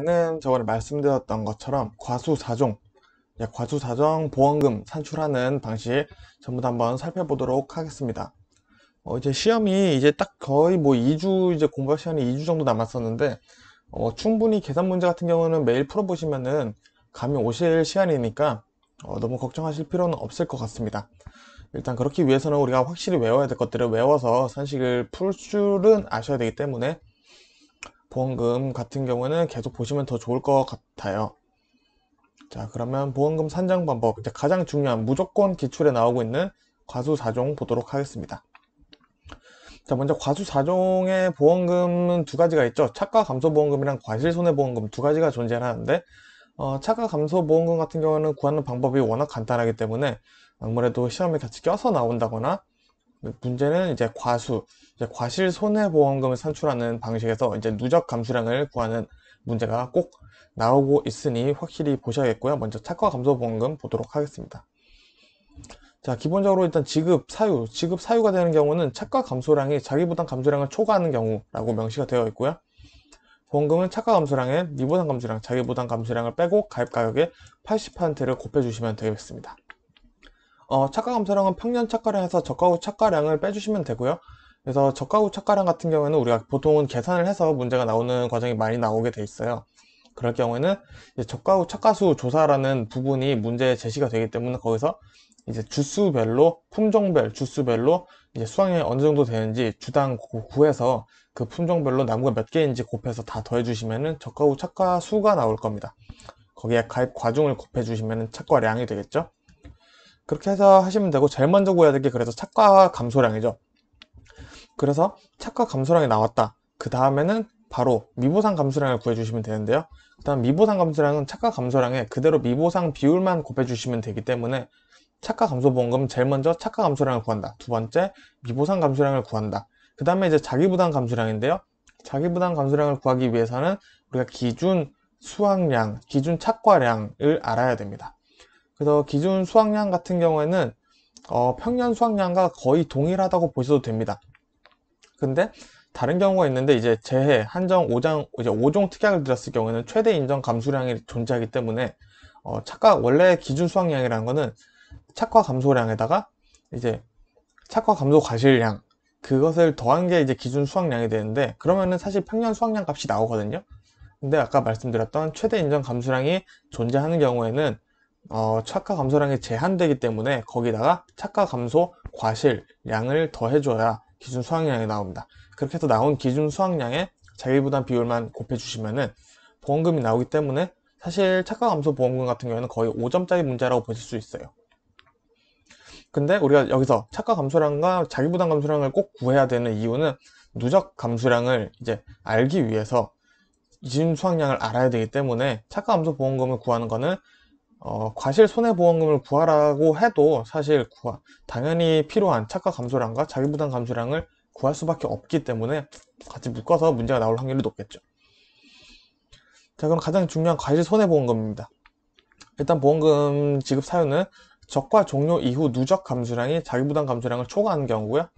는 저번에 말씀드렸던 것처럼 과수사정 예, 과수사정 보험금 산출하는 방식 전부 다 한번 살펴보도록 하겠습니다. 어, 이제 시험이 이제 딱 거의 뭐 2주 이제 공부할 시간이 2주 정도 남았었는데 어, 충분히 계산 문제 같은 경우는 매일 풀어보시면은 감이 오실 시간이니까 어, 너무 걱정하실 필요는 없을 것 같습니다. 일단 그렇기 위해서는 우리가 확실히 외워야 될 것들을 외워서 산식을 풀 줄은 아셔야 되기 때문에 보험금 같은 경우는 계속 보시면 더 좋을 것 같아요. 자 그러면 보험금 산정 방법 가장 중요한 무조건 기출에 나오고 있는 과수 4종 보도록 하겠습니다. 자 먼저 과수 4종의 보험금은 두 가지가 있죠. 착과 감소 보험금이랑 과실 손해 보험금 두 가지가 존재하는데 어, 착과 감소 보험금 같은 경우는 구하는 방법이 워낙 간단하기 때문에 아무래도 시험에 같이 껴서 나온다거나 문제는 이제 과수, 이제 과실 손해보험금을 산출하는 방식에서 이제 누적 감수량을 구하는 문제가 꼭 나오고 있으니 확실히 보셔야겠고요. 먼저 착과 감소보험금 보도록 하겠습니다. 자, 기본적으로 일단 지급, 사유, 지급 사유가 되는 경우는 착과 감소량이 자기부담 감소량을 초과하는 경우라고 명시가 되어 있고요. 보험금은 착과 감소량에 미보상 감소량, 자기부담 감소량을 빼고 가입 가격의 80%를 곱해주시면 되겠습니다. 어, 착가 감소량은 평년 착가량에서 저가 후 착가량을 빼주시면 되고요. 그래서 저가 후 착가량 같은 경우에는 우리가 보통은 계산을 해서 문제가 나오는 과정이 많이 나오게 돼 있어요. 그럴 경우에는 저가 후 착가수 조사라는 부분이 문제에 제시가 되기 때문에 거기서 이제 주수별로 품종별 주수별로 이제 수확량이 어느 정도 되는지 주당 구해서 그 품종별로 나무가 몇 개인지 곱해서 다 더해주시면은 저가 후 착가 수가 나올 겁니다. 거기에 가입 과중을 곱해주시면은 착과량이 되겠죠. 그렇게 해서 하시면 되고 제일 먼저 구해야 될 게 그래서 착과 감소량이죠 그래서 착과 감소량이 나왔다 그 다음에는 바로 미보상 감소량을 구해주시면 되는데요 그 다음 미보상 감소량은 착과 감소량에 그대로 미보상 비율만 곱해주시면 되기 때문에 착과 감소 보험금 제일 먼저 착과 감소량을 구한다 두 번째 미보상 감소량을 구한다 그 다음에 이제 자기부담 감소량인데요 자기부담 감소량을 구하기 위해서는 우리가 기준 수확량, 기준 착과량을 알아야 됩니다 그래서 기준 수확량 같은 경우에는 어, 평년 수확량과 거의 동일하다고 보셔도 됩니다. 근데 다른 경우가 있는데 이제 재해, 한정, 5장, 이제 5종 특약을 들었을 경우에는 최대 인정 감소량이 존재하기 때문에 어, 착과 원래 기준 수확량이라는 거는 착과 감소량에다가 이제 착과 감소 과실량 그것을 더한 게 이제 기준 수확량이 되는데 그러면은 사실 평년 수확량 값이 나오거든요. 근데 아까 말씀드렸던 최대 인정 감소량이 존재하는 경우에는 어, 착가 감소량이 제한되기 때문에 거기다가 착가 감소 과실량을 더해줘야 기준 수확량이 나옵니다. 그렇게 해서 나온 기준 수확량에 자기부담 비율만 곱해주시면은 보험금이 나오기 때문에 사실 착가 감소 보험금 같은 경우에는 거의 5점짜리 문제라고 보실 수 있어요. 근데 우리가 여기서 착가 감소량과 자기부담 감소량을 꼭 구해야 되는 이유는 누적 감소량을 이제 알기 위해서 기준 수확량을 알아야 되기 때문에 착가 감소 보험금을 구하는 거는 어, 과실 손해보험금을 구하라고 해도 사실 구하, 당연히 필요한 착가 감소량과 자기부담 감소량을 구할 수밖에 없기 때문에 같이 묶어서 문제가 나올 확률이 높겠죠. 자 그럼 가장 중요한 과실 손해보험금입니다. 일단 보험금 지급 사유는 적과 종료 이후 누적 감수량이 자기부담 감수량을 초과한 경우고요.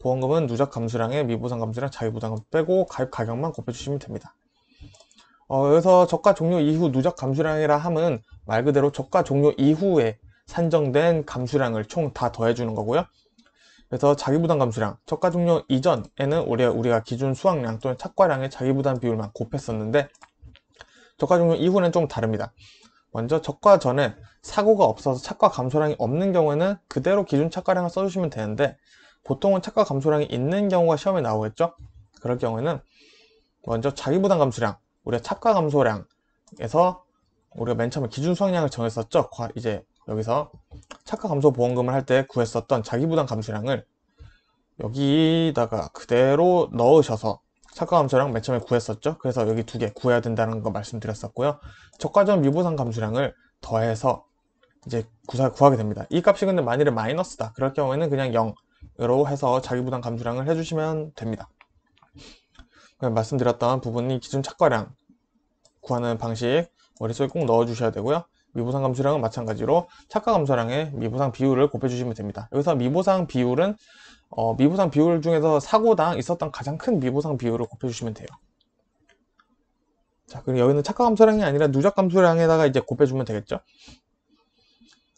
보험금은 누적 감수량에 미보상 감수량, 자기부담금 빼고 가입 가격만 곱해주시면 됩니다. 어, 여기서 저가 종료 이후 누적 감수량이라 함은 말 그대로 저가 종료 이후에 산정된 감수량을 총 다 더해주는 거고요. 그래서 자기부담 감수량, 저가 종료 이전에는 우리가, 우리가 기준 수확량 또는 착과량의 자기부담 비율만 곱했었는데 저가 종료 이후는 좀 다릅니다. 먼저 저가 전에 사고가 없어서 착과 감소량이 없는 경우에는 그대로 기준 착과량을 써주시면 되는데 보통은 착과 감소량이 있는 경우가 시험에 나오겠죠? 그럴 경우에는 먼저 자기부담 감수량 우리가 착과 감소량에서 우리가 맨 처음에 기준 수확량을 정했었죠. 이제 여기서 착과 감소 보험금을 할 때 구했었던 자기부담 감소량을 여기다가 그대로 넣으셔서 착과 감소량 맨 처음에 구했었죠. 그래서 여기 두 개 구해야 된다는 거 말씀드렸었고요. 저가전 미보상 감소량을 더해서 이제 구사, 구하게 됩니다. 이 값이 근데 만일에 마이너스다. 그럴 경우에는 그냥 0으로 해서 자기부담 감소량을 해주시면 됩니다. 그 말씀드렸던 부분이 기준 착과량 구하는 방식 머릿속에 꼭 넣어주셔야 되고요. 미보상 감소량은 마찬가지로 착과 감소량의 미보상 비율을 곱해주시면 됩니다. 여기서 미보상 비율은 어, 미보상 비율 중에서 사고당 있었던 가장 큰 미보상 비율을 곱해주시면 돼요. 자, 그리고 여기는 착과 감소량이 아니라 누적 감소량에다가 이제 곱해주면 되겠죠.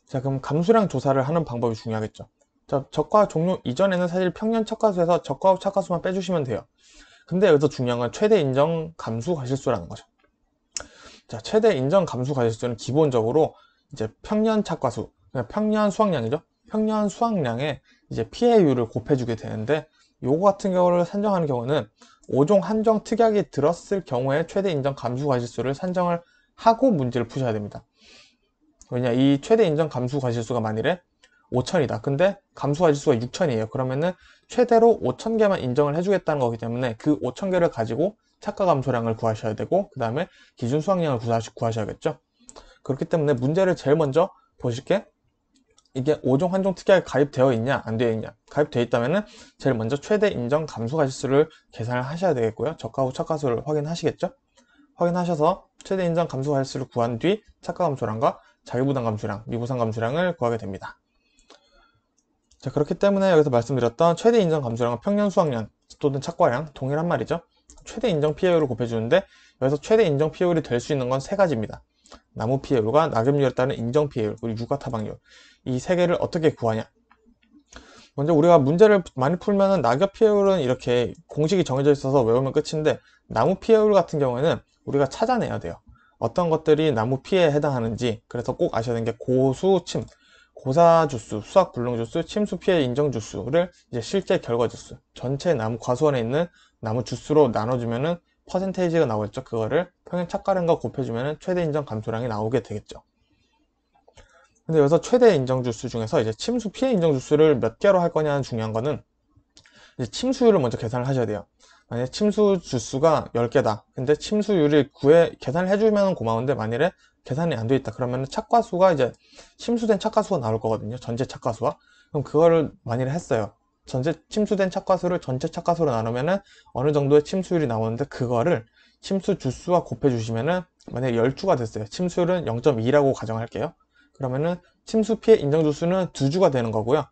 자, 그럼 감소량 조사를 하는 방법이 중요하겠죠. 자, 적과 종료 이전에는 사실 평년 착과수에서 적과 착과수만 빼주시면 돼요. 근데 여기서 중요한 건 최대 인정 감수 과실수라는 거죠. 자, 최대 인정 감수 가시수는 기본적으로 이제 평년 착과수, 평년 수확량이죠. 평년 수확량에 이제 피해율을 곱해주게 되는데 요거 같은 경우를 산정하는 경우는 5종 한정 특약이 들었을 경우에 최대 인정 감수 과실수를 산정을 하고 문제를 푸셔야 됩니다. 왜냐 이 최대 인정 감수 과실수가 만일에 5천이다. 근데 감수 과실수가 6천이에요. 그러면은 최대로 5천 개만 인정을 해주겠다는 거기 때문에 그 5천 개를 가지고 착가 감소량을 구하셔야 되고 그 다음에 기준 수학량을 구하셔야겠죠 그렇기 때문에 문제를 제일 먼저 보실 게 이게 5종 한종 특약에 가입되어 있냐 안 되어 있냐 가입되어 있다면 제일 먼저 최대 인정 감소가지수를 계산을 하셔야 되겠고요 저가 후 착가수를 확인하시겠죠 확인하셔서 최대 인정 감소가지수를 구한 뒤 착가 감소량과 자유부담 감소량, 미부상 감소량을 구하게 됩니다 자 그렇기 때문에 여기서 말씀드렸던 최대 인정 감소량은 평년 수학량 또는 착과량 동일한 말이죠 최대 인정 피해율을 곱해주는데 여기서 최대 인정 피해율이 될 수 있는 건 세 가지입니다. 나무 피해율과 낙엽률에 따른 인정 피해율, 그리고 유가 타방률 이 세 개를 어떻게 구하냐 먼저 우리가 문제를 많이 풀면은 낙엽 피해율은 이렇게 공식이 정해져 있어서 외우면 끝인데 나무 피해율 같은 경우에는 우리가 찾아내야 돼요 어떤 것들이 나무 피해에 해당하는지 그래서 꼭 아셔야 되는 게 고수침 고사주수, 수학불능주수, 침수 피해 인정주수를 이제 실제 결과주수 전체 나무 과수원에 있는 나무 주스로 나눠주면은 퍼센테이지가 나오겠죠. 그거를 평균 착가량과 곱해주면은 최대 인정 감소량이 나오게 되겠죠. 근데 여기서 최대 인정 주스 중에서 이제 침수 피해 인정 주스를몇 개로 할 거냐는 중요한 거는 이제 침수율을 먼저 계산을 하셔야 돼요. 만약에 침수 주수가 10개다. 근데 침수율이 9에 계산을 해주면 고마운데 만일에 계산이 안 돼 있다. 그러면 착과수가 이제 침수된 착과수가 나올 거거든요. 전체 착과수와. 그럼 그거를 만일에 했어요. 전체 침수된 착과수를 전체 착과수로 나누면은 어느 정도의 침수율이 나오는데 그거를 침수 주수와 곱해 주시면은 만약에 10주가 됐어요. 침수율은 0.2라고 가정할게요. 그러면은 침수 피해 인정 주수는 2주가 되는 거고요.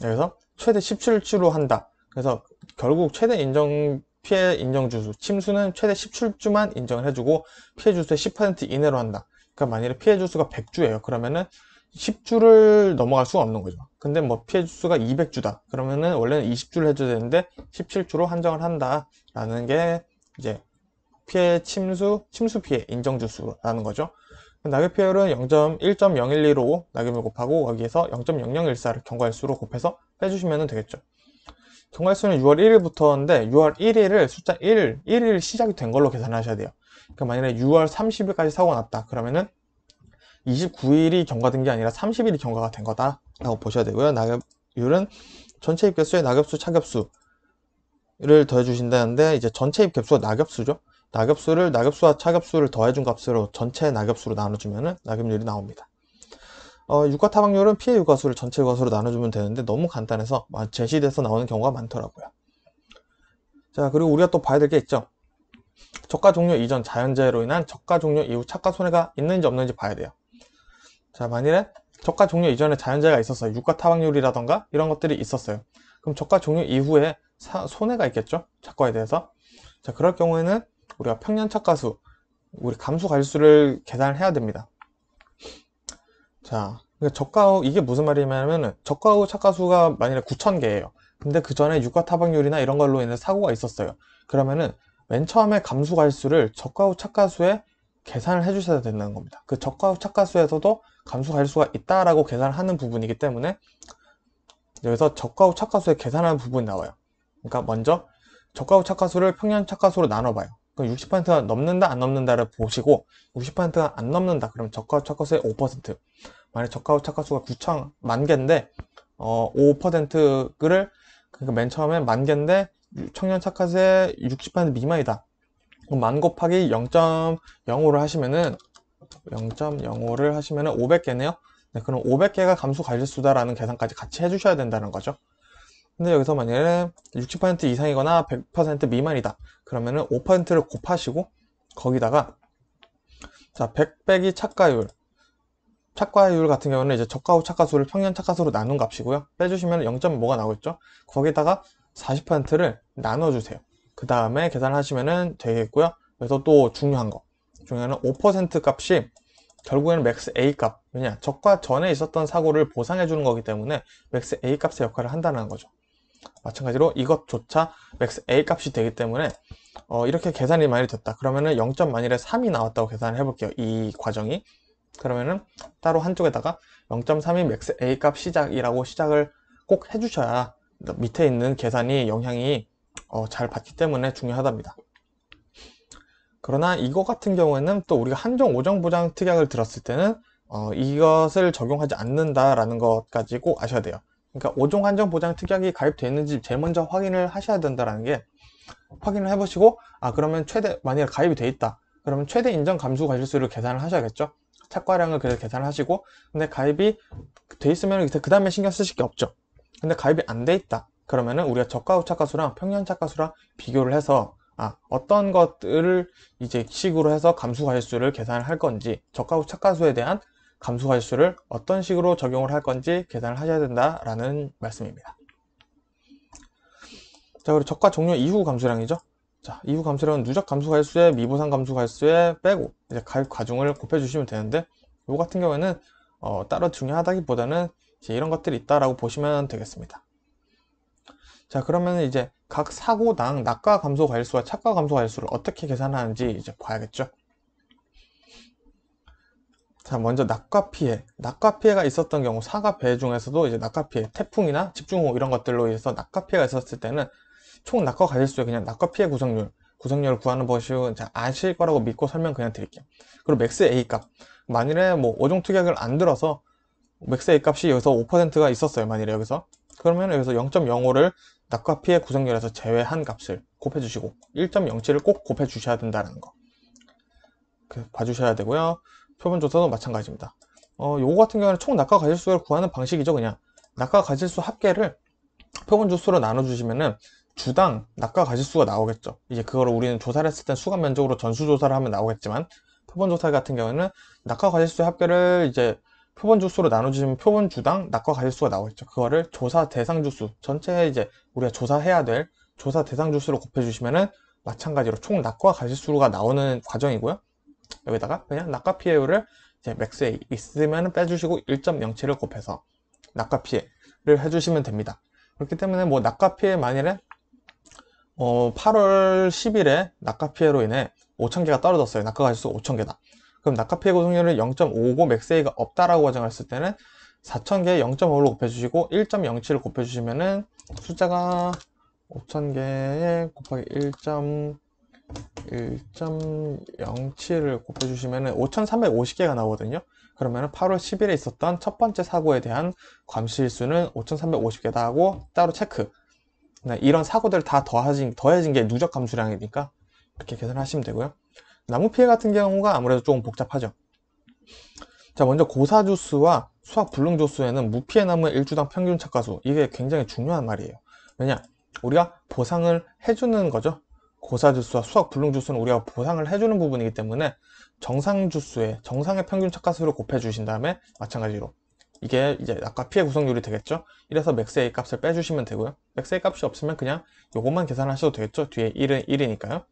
그래서 최대 17주로 한다. 그래서 결국 최대 인정 피해 인정 주수, 침수는 최대 17주만 인정을 해주고 피해 주수의 10% 이내로 한다. 그러니까 만일에 피해 주수가 100주예요. 그러면은 10주를 넘어갈 수가 없는 거죠 근데 뭐 피해 주수가 200주다 그러면은 원래는 20주를 해줘야 되는데 17주로 한정을 한다 라는 게 이제 피해 침수, 침수 피해 인정 주수라는 거죠 낙엽 피해율은 0 1 0 1 2로 낙엽을 곱하고 거기에서 0.0014를 경과일수로 곱해서 빼주시면 되겠죠 경과일수는 6월 1일부터인데 6월 1일을 숫자 1, 1일 시작이 된 걸로 계산하셔야 돼요 그니까 만약에 6월 30일까지 사고 났다 그러면은 29일이 경과된 게 아니라 30일이 경과가 된 거다라고 보셔야 되고요. 낙엽율은 전체 입계수에 낙엽수, 차겹수를 더해주신다는데 이제 전체 입계수가 낙엽수죠. 낙엽수를 낙엽수와 차겹수를 더해준 값으로 전체 낙엽수로 나눠주면 낙엽률이 나옵니다. 어, 유가 타박률은 피해 유가수를 전체 유가수로 나눠주면 되는데 너무 간단해서 제시돼서 나오는 경우가 많더라고요. 자 그리고 우리가 또 봐야 될 게 있죠. 저가 종료 이전 자연재해로 인한 저가 종료 이후 착가 손해가 있는지 없는지 봐야 돼요. 자 만일에 저가 종료 이전에 자연재해가 있었어요 유가 타박률이라던가 이런 것들이 있었어요 그럼 저가 종료 이후에 사, 손해가 있겠죠 저가에 대해서 자 그럴 경우에는 우리가 평년 착가수 우리 감수 갈수를 계산을 해야 됩니다 자 그러니까 저가 후 이게 무슨 말이냐면은 저가 후 착가수가 만일에 9천개예요 근데 그 전에 유가 타박률이나 이런 걸로 인해 사고가 있었어요 그러면은 맨 처음에 감수 갈수를 저가 후 착가수에 계산을 해주셔야 된다는 겁니다 그 저가 후 착가수에서도 감소할 수가 있다라고 계산하는 부분이기 때문에 여기서 저가 후 착가수에 계산하는 부분이 나와요. 그러니까 먼저 저가 후 착가수를 평년 착가수로 나눠봐요. 60%가 넘는다 안 넘는다를 보시고 60%가 안 넘는다 그럼 저가 후 착가수의 5% 만약 저가 후 착가수가 9천 만 개인데 어, 5%를 그러니까 맨 처음에 만 개인데 청년 착가세 수60% 미만이다. 만 곱하기 0.05를 하시면은 0.05를 하시면 500개네요. 네, 그럼 500개가 감소관리수다라는 계산까지 같이 해주셔야 된다는 거죠. 근데 여기서 만약에 60% 이상이거나 100% 미만이다. 그러면은 5%를 곱하시고 거기다가 자100 빼기 착가율 착과율 같은 경우는 이제 저가 후 착가수를 평년 착가수로 나눈 값이고요. 빼주시면 0.5가 나오겠죠. 거기다가 40%를 나눠주세요. 그 다음에 계산하시면 되겠고요. 그래서 또 중요한 거 중요한5% 값이 결국에는 맥스 A 값 왜냐 적과 전에 있었던 사고를 보상해 주는 거기 때문에 맥스 A 값의 역할을 한다는 거죠 마찬가지로 이것조차 맥스 A 값이 되기 때문에 어, 이렇게 계산이 많이 됐다 그러면은 0 1일에 3이 나왔다고 계산을 해볼게요 이 과정이 그러면은 따로 한쪽에다가 0.3이 맥스 A 값 시작이라고 시작을 꼭 해주셔야 밑에 있는 계산이 영향이 어, 잘 받기 때문에 중요하답니다 그러나 이거 같은 경우에는 또 우리가 한정 오정 보장 특약을 들었을 때는 어, 이것을 적용하지 않는다라는 것까지 꼭 아셔야 돼요. 그러니까 5종 한정 보장 특약이 가입되어 있는지 제일 먼저 확인을 하셔야 된다라는 게 확인을 해보시고 아 그러면 최대 만약에 가입이 돼 있다 그러면 최대 인정 감수 과실수를 계산을 하셔야겠죠 착과량을 그래서 계산을 하시고 근데 가입이 돼 있으면 그 다음에 신경 쓰실 게 없죠 근데 가입이 안 돼 있다 그러면은 우리가 저가 후 착과수랑 평년 착과수랑 비교를 해서 아, 어떤 것들을 이제 식으로 해서 감수가실수를 계산을 할 건지 저가후 착가수에 대한 감수가실수를 어떤 식으로 적용을 할 건지 계산을 하셔야 된다라는 말씀입니다. 자 그리고 저가 종료 이후 감수량이죠. 자 이후 감수량은 누적 감수가실수에 미보상 감 가실수에 빼고 이제 가입 과중을 곱해주시면 되는데 이 같은 경우에는 어, 따로 중요하다기보다는 이런 것들이 있다라고 보시면 되겠습니다. 자 그러면 이제 각 사고당 낙과 감소 과일수와 착과 감소 과일수를 어떻게 계산하는지 이제 봐야겠죠 자 먼저 낙과 피해 낙과 피해가 있었던 경우 사과 배 중에서도 이제 낙과 피해 태풍이나 집중호우 이런 것들로 인해서 낙과 피해가 있었을 때는 총 낙과 과일수에 그냥 낙과 피해 구성률 구성률을 구하는 법이 아실 거라고 믿고 설명 그냥 드릴게요 그리고 맥스 A 값 만일에 뭐 오종 특약을 안 들어서 맥스 A 값이 여기서 5%가 있었어요 만일에 여기서 그러면 여기서 0.05를 낙과 피의 구성열에서 제외한 값을 곱해주시고 1.07을 꼭 곱해주셔야 된다는 거 그, 봐주셔야 되고요 표본조사도 마찬가지입니다 어, 요거 같은 경우는 총 낙과 가질수를 구하는 방식이죠 그냥 낙과 가질수 합계를 표본조수로 나눠주시면은 주당 낙과 가질수가 나오겠죠 이제 그걸 우리는 조사를 했을 땐 수감 면적으로 전수조사를 하면 나오겠지만 표본조사 같은 경우에는 낙과 과실수 합계를 이제 표본 주수로 나눠주시면 표본 주당 낙과 가질수가 나오겠죠. 그거를 조사 대상 주수 전체 이제 우리가 조사해야 될 조사 대상 주수로 곱해주시면은 마찬가지로 총 낙과 가질수가 나오는 과정이고요. 여기다가 그냥 낙과 피해율을 이제 맥스에 있으면 빼주시고 1.07을 곱해서 낙과 피해를 해주시면 됩니다. 그렇기 때문에 뭐 낙과 피해 만일에 어 8월 10일에 낙과 피해로 인해 5,000개가 떨어졌어요. 낙과 가질수 5,000개다. 그럼 낙하피해고 성률을 0.5고 5 맥세이가 없다라고 가정했을 때는 4,000개에 0.5로 곱해주시고 1.07을 곱해주시면은 숫자가 5,000개에 곱하기 1. 0 7을 곱해주시면은 5,350개가 나오거든요. 그러면은 8월 10일에 있었던 첫 번째 사고에 대한 감시일수는 5,350개다 하고 따로 체크. 네, 이런 사고들 다 더해진, 더해진 게 누적 감수량이니까 이렇게 계산하시면 되고요. 나무 피해 같은 경우가 아무래도 조금 복잡하죠. 자 먼저 고사주수와 수학 불능조수에는 무피해 나무의 1주당 평균 착가수 이게 굉장히 중요한 말이에요. 왜냐? 우리가 보상을 해주는 거죠. 고사주수와 수학 불능주수는 우리가 보상을 해주는 부분이기 때문에 정상주수에 정상의 평균 착가수를 곱해주신 다음에 마찬가지로 이게 이제 아까 피해 구성률이 되겠죠 이래서 맥스 A 값을 빼주시면 되고요 맥스 A 값이 없으면 그냥 이것만 계산하셔도 되겠죠 뒤에 1은 1이니까요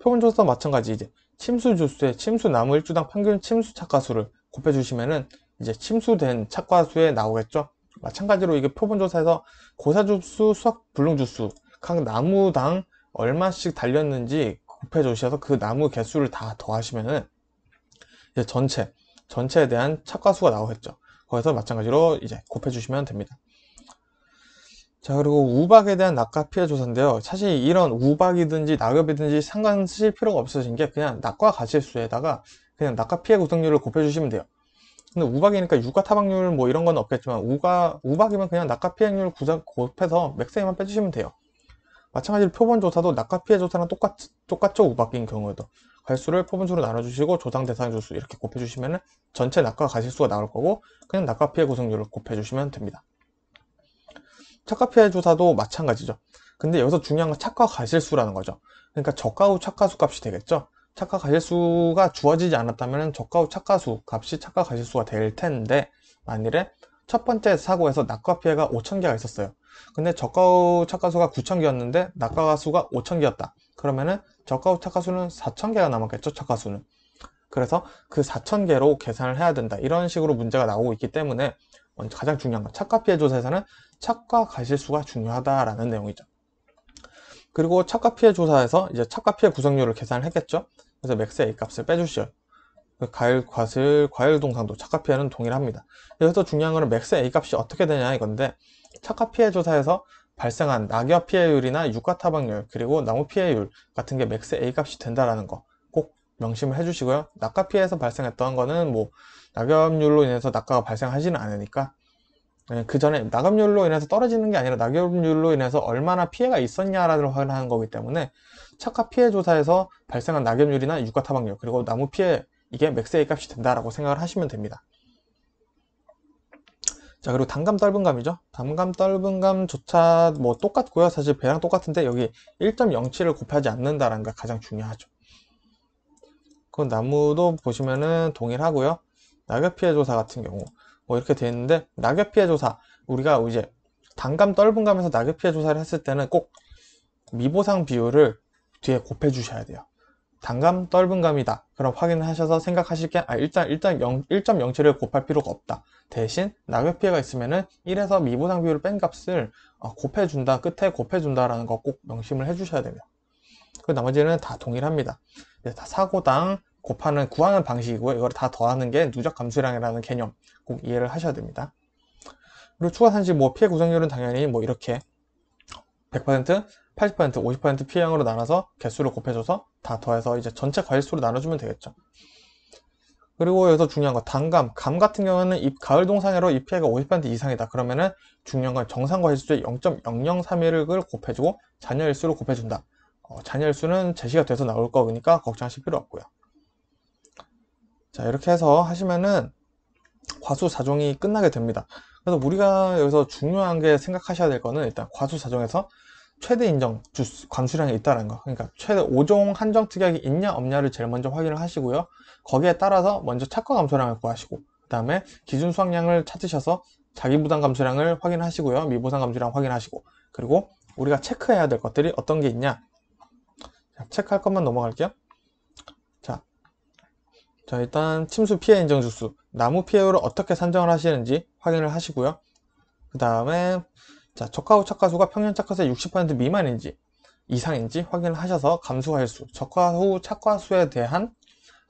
표본조사 마찬가지 이제 침수 주수에 침수 나무 1주당 평균 침수 착과수를 곱해주시면은 이제 침수된 착과수에 나오겠죠. 마찬가지로 이게 표본조사에서 고사주수, 수학 불능주수 각 나무당 얼마씩 달렸는지 곱해주셔서 그 나무 개수를 다 더하시면은 이제 전체 전체에 대한 착과수가 나오겠죠. 거기서 마찬가지로 이제 곱해주시면 됩니다. 자 그리고 우박에 대한 낙하 피해 조사인데요 사실 이런 우박이든지 낙엽이든지 상관 쓰실 필요가 없으신 게 그냥 낙과 가실수에다가 그냥 낙하 피해 구성률을 곱해주시면 돼요 근데 우박이니까 유가 타박률 뭐 이런 건 없겠지만 우가, 우박이면 그냥 낙하 피해율 구자, 곱해서 맥스에만 빼주시면 돼요 마찬가지로 표본 조사도 낙하 피해 조사랑 똑같, 똑같죠 우박인 경우에도 갈수를 표본수로 나눠주시고 조상 대상 조수 이렇게 곱해주시면 전체 낙하 가실수가 나올 거고 그냥 낙하 피해 구성률을 곱해주시면 됩니다 착과 피해 조사도 마찬가지죠. 근데 여기서 중요한 건 착과 가실수라는 거죠. 그러니까 저가 후 착가수 값이 되겠죠. 착가 가실수가 주어지지 않았다면 저가 후 착가수 값이 착가 가실수가 될 텐데 만일에 첫 번째 사고에서 낙과 피해가 5,000개가 있었어요. 근데 저가 후 착가수가 9,000개였는데 낙과 수가 5,000개였다. 그러면은 저가 후 착가수는 4,000개가 남았겠죠, 착가수는. 그래서 그 4,000개로 계산을 해야 된다. 이런 식으로 문제가 나오고 있기 때문에 가장 중요한 건 착가 피해 조사에서는 착과 가실수가 중요하다라는 내용이죠. 그리고 착과 피해 조사에서 이제 착과 피해 구성률을 계산을 했겠죠. 그래서 맥스 A 값을 빼주시오. 그 과일, 과실, 과일 동상도 착과 피해는 동일합니다. 여기서 중요한 거는 맥스 A 값이 어떻게 되냐 이건데 착과 피해 조사에서 발생한 낙엽 피해율이나 유가 타방률 그리고 나무 피해율 같은 게 맥스 A 값이 된다라는 거 꼭 명심을 해주시고요. 낙과 피해에서 발생했던 거는 뭐 낙엽률로 인해서 낙과가 발생하지는 않으니까 예, 그 전에 낙엽률로 인해서 떨어지는 게 아니라 낙엽률로 인해서 얼마나 피해가 있었냐라는 확인하는 거기 때문에 착화 피해 조사에서 발생한 낙엽률이나 유가 타박률 그리고 나무 피해 이게 맥스의 값이 된다라고 생각을 하시면 됩니다. 자 그리고 단감 떫은감이죠. 단감 떫은감조차 뭐 똑같고요. 사실 배랑 똑같은데 여기 1.07을 곱하지 않는다라는 게 가장 중요하죠. 그 나무도 보시면은 동일하고요. 낙엽 피해 조사 같은 경우 뭐 이렇게 돼 있는데 낙엽 피해 조사 우리가 이제 단감 떫은감에서 낙엽 피해 조사를 했을 때는 꼭 미보상 비율을 뒤에 곱해 주셔야 돼요 단감 떫은감이다 그럼 확인하셔서 생각하실 게 아, 일단 일단 0, 1.07을 곱할 필요가 없다 대신 낙엽 피해가 있으면은 1에서 미보상 비율 뺀 값을 어, 곱해 준다 끝에 곱해 준다라는 거 꼭 명심을 해 주셔야 됩니다 그 나머지는 다 동일합니다 네, 다 사고당 곱하는 구하는 방식이고요. 이걸 다 더하는 게 누적 감수량이라는 개념 꼭 이해를 하셔야 됩니다. 그리고 추가 산지 뭐 피해 구성률은 당연히 뭐 이렇게 100%, 80%, 50% 피해량으로 나눠서 개수를 곱해줘서 다 더해서 이제 전체 과일수로 나눠주면 되겠죠. 그리고 여기서 중요한 거 단감, 감 같은 경우는 입 가을 동상해로 이 피해가 50% 이상이다. 그러면은 중요한 건 정상 과일수의 0.0031을 곱해주고 잔여일수로 곱해준다. 어, 잔여일수는 제시가 돼서 나올 거니까 걱정하실 필요 없고요. 자 이렇게 해서 하시면은 과수자종이 끝나게 됩니다 그래서 우리가 여기서 중요한 게 생각하셔야 될 거는 일단 과수자종에서 최대 인정 주스 관수량이 있다는 거 그러니까 최대 5종 한정 특약이 있냐 없냐를 제일 먼저 확인을 하시고요 거기에 따라서 먼저 착과 감소량을 구하시고 그 다음에 기준 수확량을 찾으셔서 자기 부담 감소량을 확인하시고요 미보상 감소량 확인하시고 그리고 우리가 체크해야 될 것들이 어떤 게 있냐 체크할 것만 넘어갈게요 자 일단 침수 피해 인정 주수 나무 피해율을 어떻게 산정을 하시는지 확인을 하시고요 그 다음에 자 저가후 착가수가 평균 착가수의 60% 미만인지 이상인지 확인을 하셔서 감소할수 저가후 착가수에 대한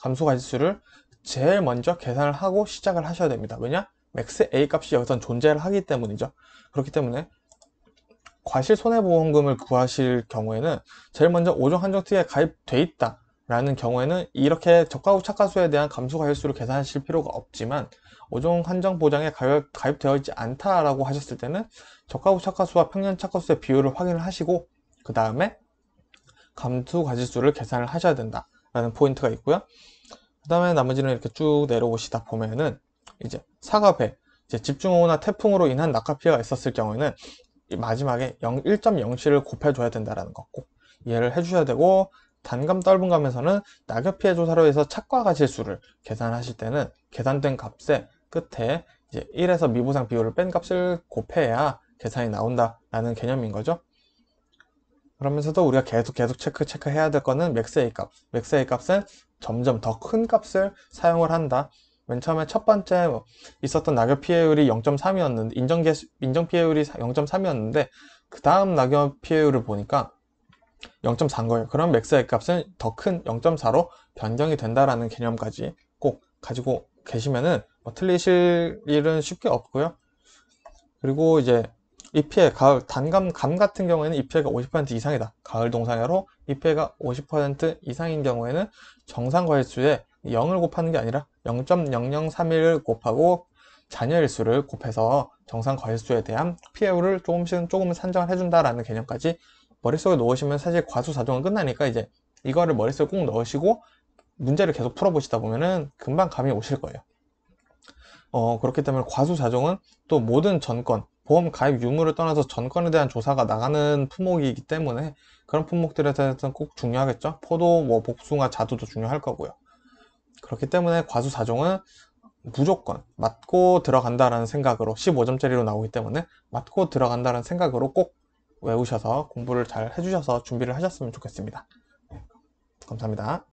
감소할수를 제일 먼저 계산을 하고 시작을 하셔야 됩니다 왜냐? 맥스 A 값이 여기선 존재를 하기 때문이죠 그렇기 때문에 과실 손해보험금을 구하실 경우에는 제일 먼저 5종 한정 특에 가입돼 있다 라는 경우에는 이렇게 저가 후 착가수에 대한 감수 가율수를 계산하실 필요가 없지만 5종 한정 보장에 가입, 가입되어 있지 않다라고 하셨을 때는 저가 후 착가수와 평년 착가수의 비율을 확인을 하시고 그 다음에 감수 가질수를 계산을 하셔야 된다라는 포인트가 있고요. 그 다음에 나머지는 이렇게 쭉 내려오시다 보면은 이제 사과배 이제 집중호우나 태풍으로 인한 낙하 피해가 있었을 경우에는 마지막에 1.07을 곱해줘야 된다라는 거고 이해를 해주셔야 되고 단감 떫은감에서는 낙엽 피해 조사로 해서 착과 가실수를 계산하실 때는 계산된 값의 끝에 이제 1에서 미보상 비율을 뺀 값을 곱해야 계산이 나온다라는 개념인 거죠. 그러면서도 우리가 계속 계속 체크 체크해야 될 거는 맥스A 값. 맥스A 값은 점점 더 큰 값을 사용을 한다. 맨 처음에 첫 번째 뭐 있었던 낙엽 피해율이 0.3이었는데 인정 인정 피해율이 0.3이었는데 그 다음 낙엽 피해율을 보니까 0.4인 거예요. 그럼 맥스의 값은 더 큰 0.4로 변경이 된다라는 개념까지 꼭 가지고 계시면은 뭐 틀리실 일은 쉽게 없고요. 그리고 이제 이 피해 가을 단감 감 같은 경우에는 이 피해가 50% 이상이다. 가을 동상으로이 피해가 50% 이상인 경우에는 정상 과일수에 0을 곱하는 게 아니라 0.0031을 곱하고 잔여일수를 곱해서 정상 과일수에 대한 피해율을 조금씩 조금 은 산정을 해준다라는 개념까지 머릿속에 놓으시면 사실 과수사정은 끝나니까 이제 이거를 머릿속에 꼭 넣으시고 문제를 계속 풀어보시다 보면은 금방 감이 오실 거예요. 어, 그렇기 때문에 과수사정은 또 모든 전권, 보험 가입 유무를 떠나서 전권에 대한 조사가 나가는 품목이기 때문에 그런 품목들에 대해서는 꼭 중요하겠죠. 포도, 뭐 복숭아, 자두도 중요할 거고요. 그렇기 때문에 과수사정은 무조건 맞고 들어간다라는 생각으로 15점짜리로 나오기 때문에 맞고 들어간다라는 생각으로 꼭 외우셔서 공부를 잘 해주셔서 준비를 하셨으면 좋겠습니다. 네, 감사합니다.